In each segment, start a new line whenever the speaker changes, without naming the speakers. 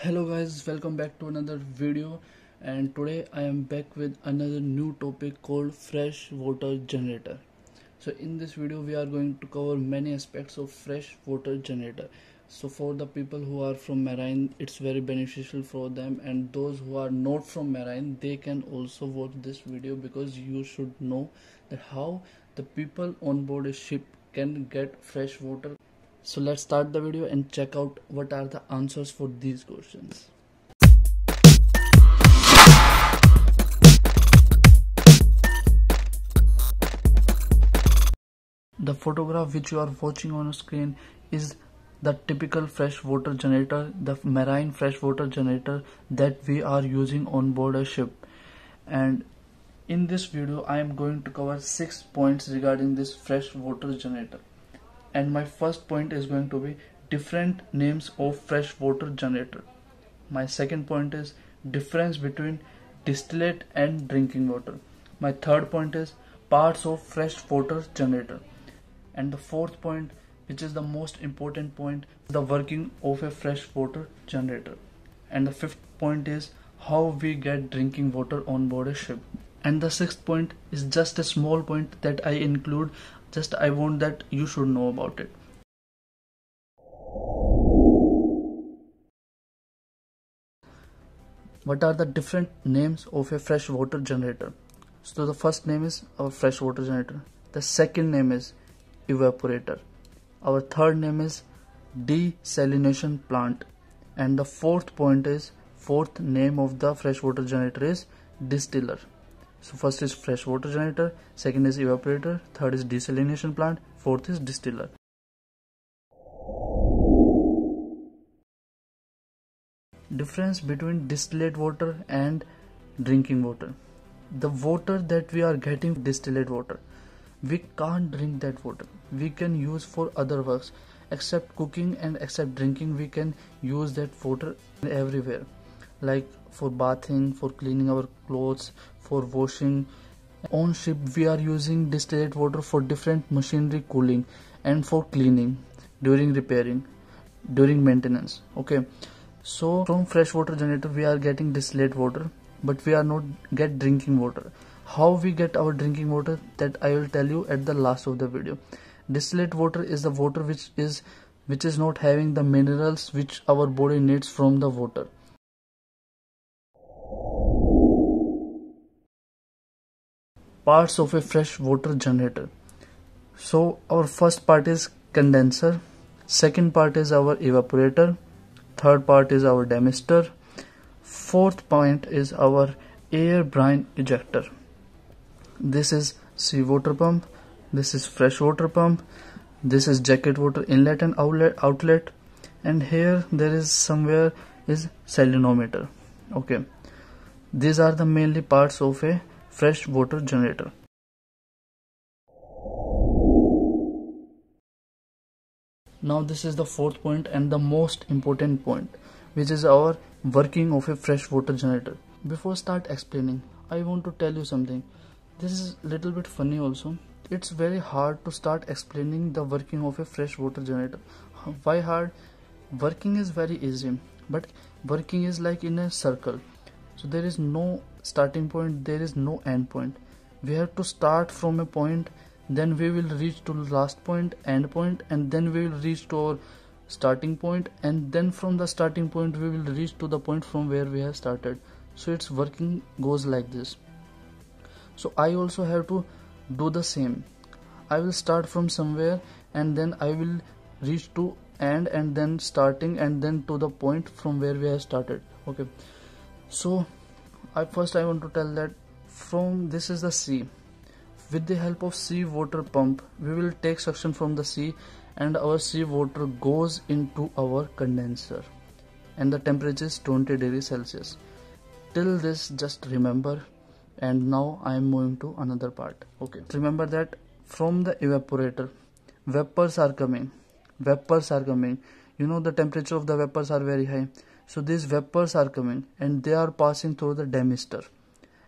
hello guys welcome back to another video and today i am back with another new topic called fresh water generator so in this video we are going to cover many aspects of fresh water generator so for the people who are from marine it's very beneficial for them and those who are not from marine they can also watch this video because you should know that how the people on board a ship can get fresh water so let's start the video and check out what are the answers for these questions the photograph which you are watching on screen is the typical freshwater generator, the marine freshwater generator that we are using on board a ship. And in this video, I am going to cover six points regarding this freshwater generator and my first point is going to be different names of freshwater generator my second point is difference between distillate and drinking water my third point is parts of freshwater generator and the fourth point which is the most important point the working of a freshwater generator and the fifth point is how we get drinking water on board a ship and the sixth point is just a small point that i include just i want that you should know about it what are the different names of a freshwater generator so the first name is our freshwater generator the second name is evaporator our third name is desalination plant and the fourth point is fourth name of the freshwater generator is distiller so first is freshwater generator, second is evaporator, third is desalination plant, fourth is distiller. Difference between distillate water and drinking water. The water that we are getting distillate water. We can't drink that water. We can use for other works except cooking and except drinking we can use that water everywhere like for bathing for cleaning our clothes for washing on ship we are using distilled water for different machinery cooling and for cleaning during repairing during maintenance okay so from freshwater generator we are getting distilled water but we are not get drinking water how we get our drinking water that i will tell you at the last of the video distillate water is the water which is which is not having the minerals which our body needs from the water parts of a fresh water generator so our first part is condenser second part is our evaporator third part is our demister fourth point is our air brine ejector this is sea water pump this is fresh water pump this is jacket water inlet and outlet outlet and here there is somewhere is salinometer okay these are the mainly parts of a fresh water generator. Now this is the fourth point and the most important point which is our working of a fresh water generator. Before start explaining I want to tell you something. This is little bit funny also. It's very hard to start explaining the working of a fresh water generator. Why hard? Working is very easy but working is like in a circle so there is no starting point there is no end point we have to start from a point then we will reach to last point end point and then we will reach to our starting point and then from the starting point we will reach to the point from where we have started so it's working goes like this so i also have to do the same i will start from somewhere and then i will reach to end and then starting and then to the point from where we have started okay so I first I want to tell that from this is the sea with the help of sea water pump we will take suction from the sea and our sea water goes into our condenser and the temperature is 20 degrees celsius till this just remember and now I am moving to another part okay remember that from the evaporator vapors are coming vapors are coming you know the temperature of the vapors are very high So these vapors are coming and they are passing through the demister.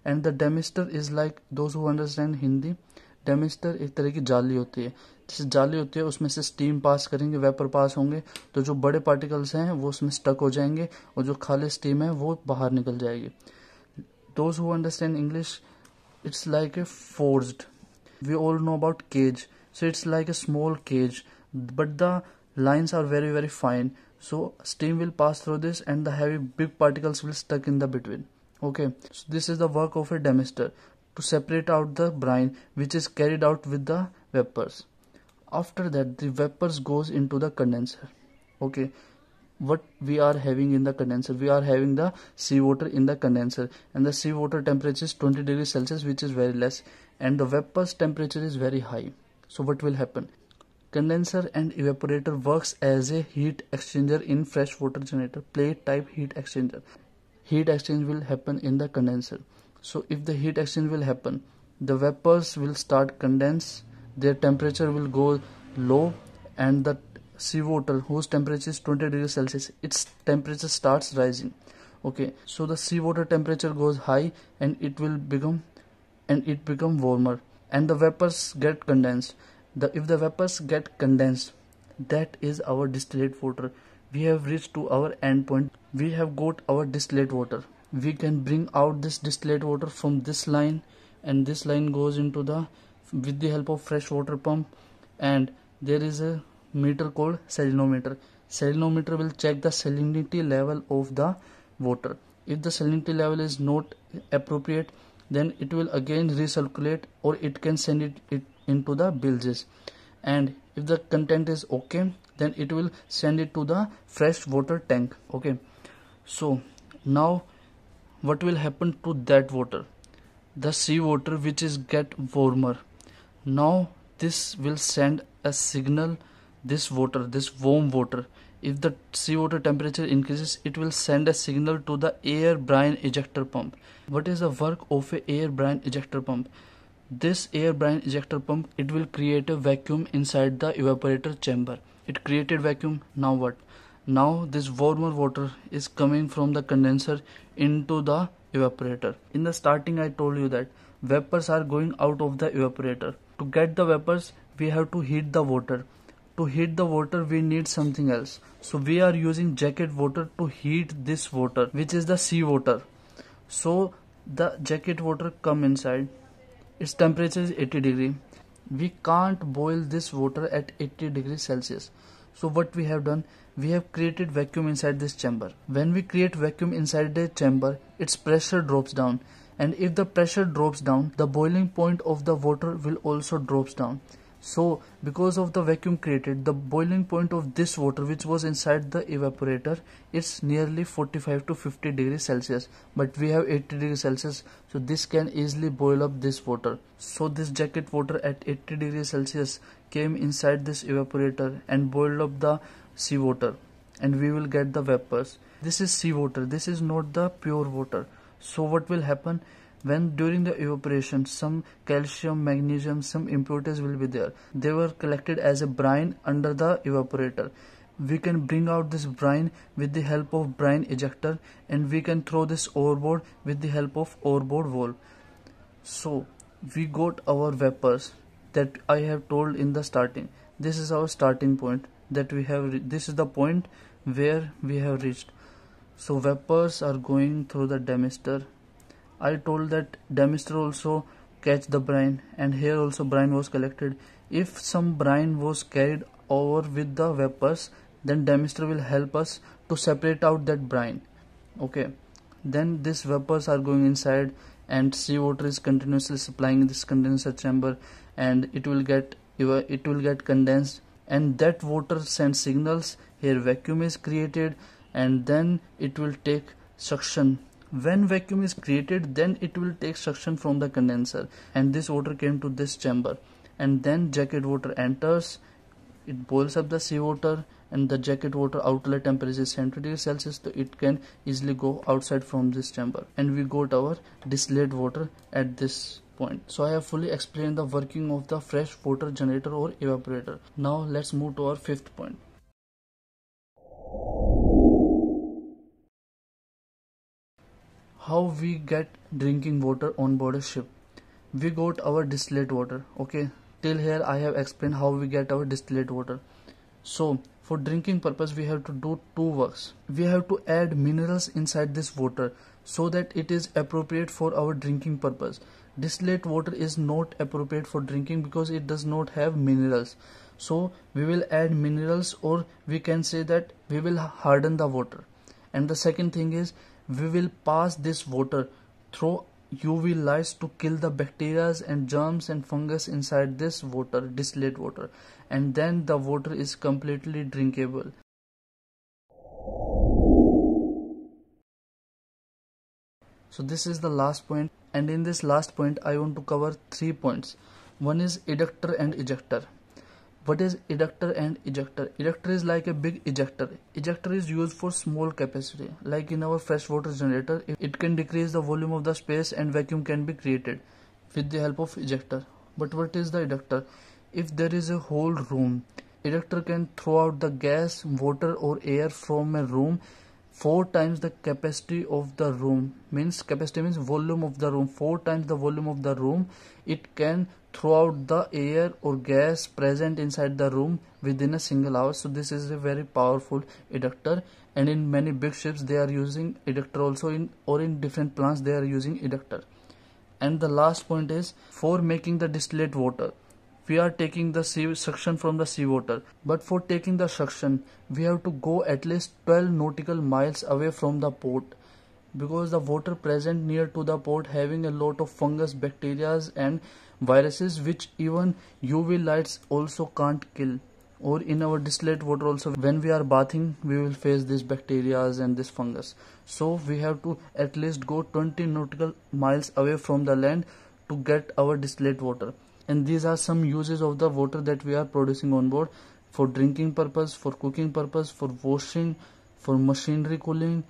And the demister is like those who understand Hindi demister एक तरह की जाली होती है जैसे जाली होती है उसमें से स्टीम पास करेंगे वेपर पास होंगे तो जो बड़े पार्टिकल्स हैं वो उसमें स्टक हो जाएंगे और जो खाली स्टीम है वो बाहर निकल जाएगी those who understand English it's like a forged we all know about cage so it's like a small cage but the lines are very very fine so steam will pass through this and the heavy big particles will stuck in the between okay so this is the work of a demister to separate out the brine which is carried out with the vapors after that the vapors goes into the condenser okay what we are having in the condenser we are having the seawater in the condenser and the seawater temperature is 20 degrees celsius which is very less and the vapors temperature is very high so what will happen Condenser and evaporator works as a heat exchanger in fresh water generator, plate type heat exchanger. Heat exchange will happen in the condenser. So if the heat exchange will happen, the vapors will start condense, their temperature will go low and the seawater whose temperature is 20 degrees Celsius, its temperature starts rising. Okay, so the seawater temperature goes high and it will become and it become warmer and the vapors get condensed the if the vapors get condensed that is our distillate water we have reached to our end point we have got our distillate water we can bring out this distillate water from this line and this line goes into the with the help of fresh water pump and there is a meter called salinometer salinometer will check the salinity level of the water if the salinity level is not appropriate then it will again recirculate or it can send it, it into the bilges and if the content is okay then it will send it to the fresh water tank okay so now what will happen to that water the sea water which is get warmer now this will send a signal this water this warm water if the seawater temperature increases it will send a signal to the air brine ejector pump what is the work of a air brine ejector pump this air brine ejector pump it will create a vacuum inside the evaporator chamber it created vacuum now what now this warmer water is coming from the condenser into the evaporator in the starting i told you that vapors are going out of the evaporator to get the vapors we have to heat the water to heat the water we need something else so we are using jacket water to heat this water which is the sea water so the jacket water come inside its temperature is 80 degree. We can't boil this water at 80 degree Celsius. So what we have done, we have created vacuum inside this chamber. When we create vacuum inside the chamber, its pressure drops down and if the pressure drops down, the boiling point of the water will also drops down. So because of the vacuum created, the boiling point of this water which was inside the evaporator is nearly 45 to 50 degrees Celsius but we have 80 degrees Celsius so this can easily boil up this water. So this jacket water at 80 degrees Celsius came inside this evaporator and boiled up the seawater and we will get the vapors. This is seawater, this is not the pure water. So what will happen? When during the evaporation some calcium, magnesium, some impurities will be there. They were collected as a brine under the evaporator. We can bring out this brine with the help of brine ejector and we can throw this overboard with the help of overboard valve. So we got our vapors that I have told in the starting. This is our starting point that we have this is the point where we have reached so vapors are going through the demister I told that Demister also catch the brine and here also brine was collected. If some brine was carried over with the vapors then Demister will help us to separate out that brine. Okay then these vapors are going inside and sea water is continuously supplying this condenser chamber and it will get it will get condensed and that water sends signals here vacuum is created and then it will take suction when vacuum is created then it will take suction from the condenser and this water came to this chamber and then jacket water enters it boils up the sea water and the jacket water outlet temperature is 70 degrees celsius so it can easily go outside from this chamber and we got our distillate water at this point so i have fully explained the working of the fresh water generator or evaporator now let's move to our fifth point how we get drinking water on board a ship we got our distillate water okay till here i have explained how we get our distillate water so for drinking purpose we have to do two works we have to add minerals inside this water so that it is appropriate for our drinking purpose distillate water is not appropriate for drinking because it does not have minerals so we will add minerals or we can say that we will harden the water and the second thing is we will pass this water through UV lights to kill the bacteria and germs and fungus inside this water, distillate water, and then the water is completely drinkable. So this is the last point and in this last point I want to cover three points. One is eductor and ejector. What is ejector and ejector? Ejector is like a big ejector. Ejector is used for small capacity. Like in our freshwater generator, it can decrease the volume of the space and vacuum can be created with the help of ejector. But what is the ejector? If there is a whole room, ejector can throw out the gas, water or air from a room four times the capacity of the room means capacity means volume of the room four times the volume of the room it can throughout the air or gas present inside the room within a single hour so this is a very powerful eductor and in many big ships they are using eductor also in or in different plants they are using eductor and the last point is for making the distillate water we are taking the sea suction from the seawater but for taking the suction we have to go at least 12 nautical miles away from the port because the water present near to the port having a lot of fungus bacteria and viruses which even uv lights also can't kill or in our distillate water also when we are bathing we will face these bacterias and this fungus so we have to at least go 20 nautical miles away from the land to get our distillate water and these are some uses of the water that we are producing on board for drinking purpose for cooking purpose for washing for machinery cooling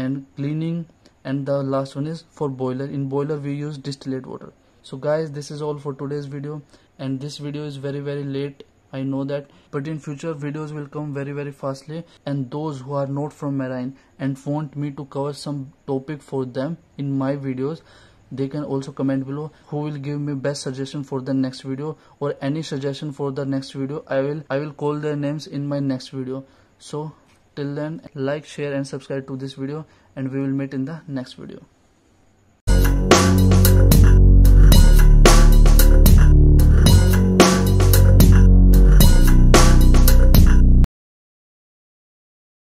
and cleaning and the last one is for boiler in boiler we use distillate water so guys this is all for today's video and this video is very very late I know that but in future videos will come very very fastly and those who are not from marine and want me to cover some topic for them in my videos they can also comment below who will give me best suggestion for the next video or any suggestion for the next video I will I will call their names in my next video so till then like share and subscribe to this video and we will meet in the next video